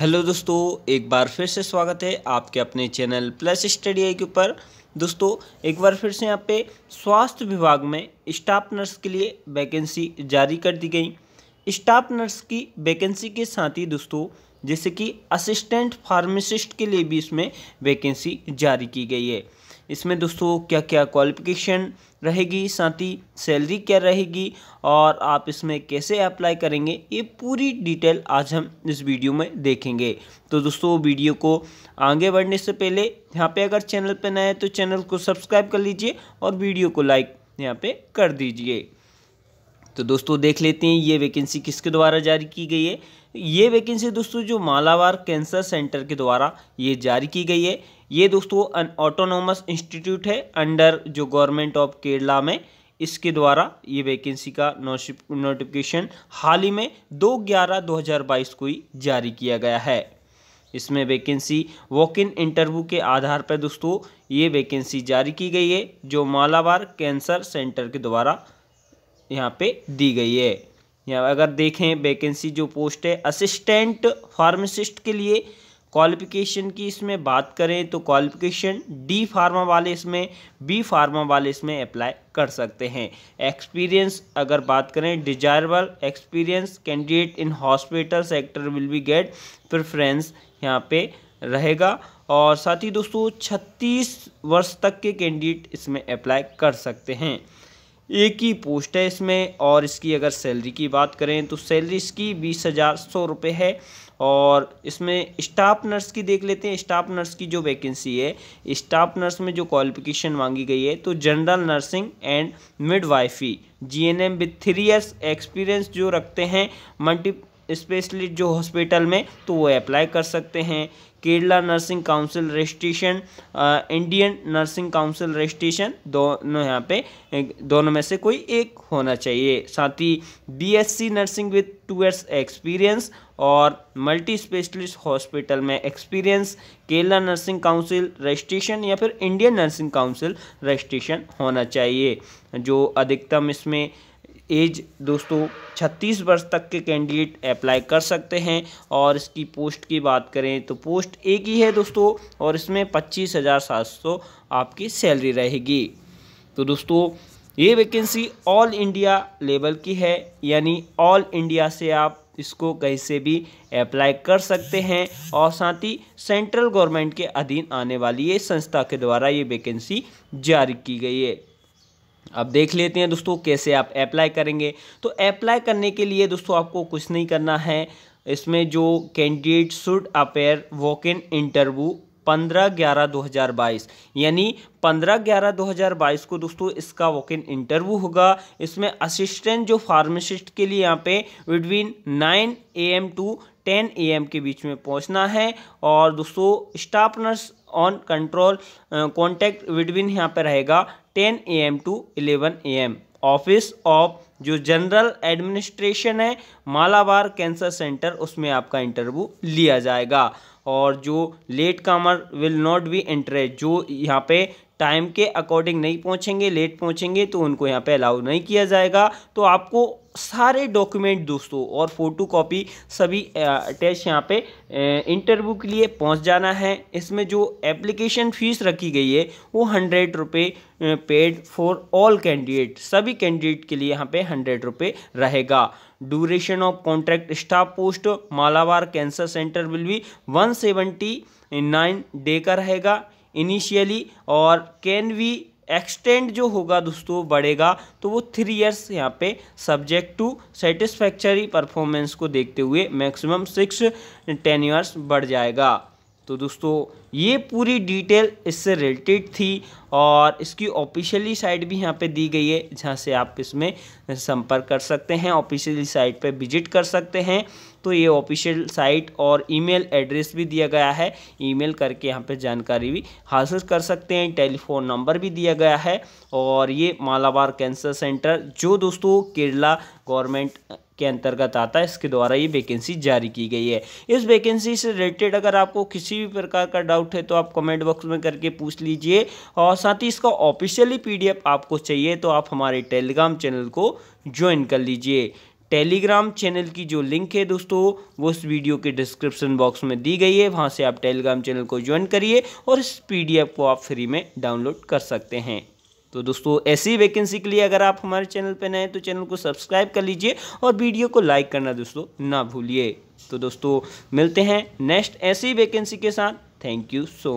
hello दोस्तों एक बार फिर से स्वागत है आपके अपने चैनल प्लस स्टडी आई के ऊपर दोस्तों एक बार फिर से यहाँ पे स्वास्थ्य विभाग में स्टाफ नर्स के लिए वैकेंसी जारी कर दी गई स्टाफ नर्स की वैकेंसी के साथ ही दोस्तों जैसे कि असिस्टेंट फार्मासिस्ट के लिए भी इसमें वैकेंसी जारी की गई है इसमें दोस्तों क्या क्या क्वालिफिकेशन रहेगी साथ ही सैलरी क्या रहेगी और आप इसमें कैसे अप्लाई करेंगे ये पूरी डिटेल आज हम इस वीडियो में देखेंगे तो दोस्तों वीडियो को आगे बढ़ने से पहले यहाँ पे अगर चैनल पर नए हैं तो चैनल को सब्सक्राइब कर लीजिए और वीडियो को लाइक यहाँ पे कर दीजिए तो दोस्तों देख लेते हैं ये वैकेंसी किसके द्वारा जारी की गई है ये वैकेंसी दोस्तों जो मालावार कैंसर सेंटर के द्वारा ये जारी की गई है ये दोस्तों अन ऑटोनोमस इंस्टीट्यूट है अंडर जो गवर्नमेंट ऑफ केरला में इसके द्वारा ये वैकेंसी का नोटिफिकेशन हाल ही में दो ग्यारह दो हज़ार बाईस को ही जारी किया गया है इसमें वैकेंसी वॉक इन इंटरव्यू के आधार पर दोस्तों ये वैकेंसी जारी की गई है जो मालाबार कैंसर सेंटर के द्वारा यहाँ पे दी गई है यहाँ अगर देखें वैकेंसी जो पोस्ट है असिस्टेंट फार्मासिस्ट के लिए क्वालिफिकेशन की इसमें बात करें तो क्वालिफिकेशन डी फार्मा वाले इसमें बी फार्मा वाले इसमें अप्लाई कर सकते हैं एक्सपीरियंस अगर बात करें desirable experience candidate in hospital sector will be get preference यहाँ पे रहेगा और साथ ही दोस्तों 36 वर्ष तक के कैंडिडेट इसमें अप्लाई कर सकते हैं एक ही पोस्ट है इसमें और इसकी अगर सैलरी की बात करें तो सैलरी इसकी बीस हज़ार सौ रुपये है और इसमें स्टाफ नर्स की देख लेते हैं स्टाफ नर्स की जो वैकेंसी है स्टाफ नर्स में जो क्वालिफिकेशन मांगी गई है तो general nursing and midwifery G N M with three years experience जो रखते हैं मल्टी स्पेशलिस्ट जो हॉस्पिटल में तो वो अप्लाई कर सकते हैं Kerala nursing council registration Indian nursing council registration दोनों यहाँ पे दोनों में से कोई एक होना चाहिए साथ ही BSc nursing with two years experience और मल्टी स्पेशलिस्ट हॉस्पिटल में experience Kerala nursing council registration या फिर इंडियन नर्सिंग काउंसिल रजिस्ट्रेशन होना चाहिए जो अधिकतम इसमें एज दोस्तों 36 वर्ष तक के कैंडिडेट अप्लाई कर सकते हैं और इसकी पोस्ट की बात करें तो पोस्ट एक ही है दोस्तों और इसमें पच्चीस हज़ार सात सौ आपकी सैलरी रहेगी तो दोस्तों ये वैकेंसी ऑल इंडिया लेवल की है यानी ऑल इंडिया से आप इसको कहीं से भी अप्लाई कर सकते हैं और साथ ही सेंट्रल गवर्नमेंट के अधीन आने वाली ये संस्था के द्वारा ये वैकेंसी जारी की गई है अब देख लेते हैं दोस्तों कैसे आप अप्लाई करेंगे तो अप्लाई करने के लिए दोस्तों आपको कुछ नहीं करना है इसमें जो candidate should appear walk in interview पंद्रह ग्यारह दो हज़ार बाईस यानी पंद्रह ग्यारह दो हज़ार बाईस को दोस्तों इसका वॉक इन इंटरव्यू होगा इसमें असिस्टेंट जो फार्मासिस्ट के लिए यहाँ पे between nine A M to ten A M के बीच में पहुँचना है और दोस्तों staff nurse on control contact between यहाँ पर रहेगा ten A M to eleven A M office of जो जनरल एडमिनिस्ट्रेशन है मालाबार कैंसर सेंटर उसमें आपका इंटरव्यू लिया जाएगा और जो लेट कामर विल नॉट बी एंट्रेज जो यहाँ पे टाइम के अकॉर्डिंग नहीं पहुँचेंगे लेट पहुँचेंगे तो उनको यहाँ पर अलाउ नहीं किया जाएगा तो आपको सारे डॉक्यूमेंट दोस्तों और फ़ोटो कॉपी सभी अटैच यहाँ पे इंटरव्यू के लिए पहुँच जाना है इसमें जो एप्लीकेशन फ़ीस रखी गई है वो हंड्रेड रुपये पेड फॉर ऑल कैंडिडेट सभी कैंडिडेट के लिए यहाँ पे हंड्रेड रुपये रहेगा duration of contract staff post Malabar cancer centre will be one seventy nine day का रहेगा इनिशियली और कैन वी एक्सटेंड जो होगा दोस्तों बढ़ेगा तो वो थ्री इयर्स यहाँ पे सब्जेक्ट टू सेटिस्फैक्चरी परफॉर्मेंस को देखते हुए मैक्सिमम सिक्स टेन ईयर्स बढ़ जाएगा तो दोस्तों ये पूरी डिटेल इससे रिलेटेड थी और इसकी ऑफिशियली साइट भी यहाँ पे दी गई है जहाँ से आप इसमें संपर्क कर सकते हैं ऑफिशियली साइट पे विजिट कर सकते हैं दोस्तों ये ऑफिशियल साइट और ईमेल एड्रेस भी दिया गया है ईमेल करके यहाँ पे जानकारी भी हासिल कर सकते हैं टेलीफोन नंबर भी दिया गया है और ये मालाबार कैंसर सेंटर जो दोस्तों केरला गवर्नमेंट के अंतर्गत आता है इसके द्वारा ये वैकेंसी जारी की गई है इस वैकेंसी से रिलेटेड अगर आपको किसी भी प्रकार का डाउट है तो आप कमेंट बॉक्स में करके पूछ लीजिए और साथ ही इसका ऑफिशियली पीडीएफ आपको चाहिए तो आप हमारे टेलीग्राम चैनल को ज्वाइन कर लीजिए टेलीग्राम चैनल की जो लिंक है दोस्तों वो इस वीडियो के डिस्क्रिप्शन बॉक्स में दी गई है वहाँ से आप टेलीग्राम चैनल को ज्वाइन करिए और इस पीडीएफ को आप फ्री में डाउनलोड कर सकते हैं तो दोस्तों ऐसी वैकेंसी के लिए अगर आप हमारे चैनल पर नए तो चैनल को सब्सक्राइब कर लीजिए और वीडियो को लाइक करना दोस्तों ना भूलिए तो दोस्तों मिलते हैं नेक्स्ट ऐसी वैकेंसी के साथ थैंक यू सो मच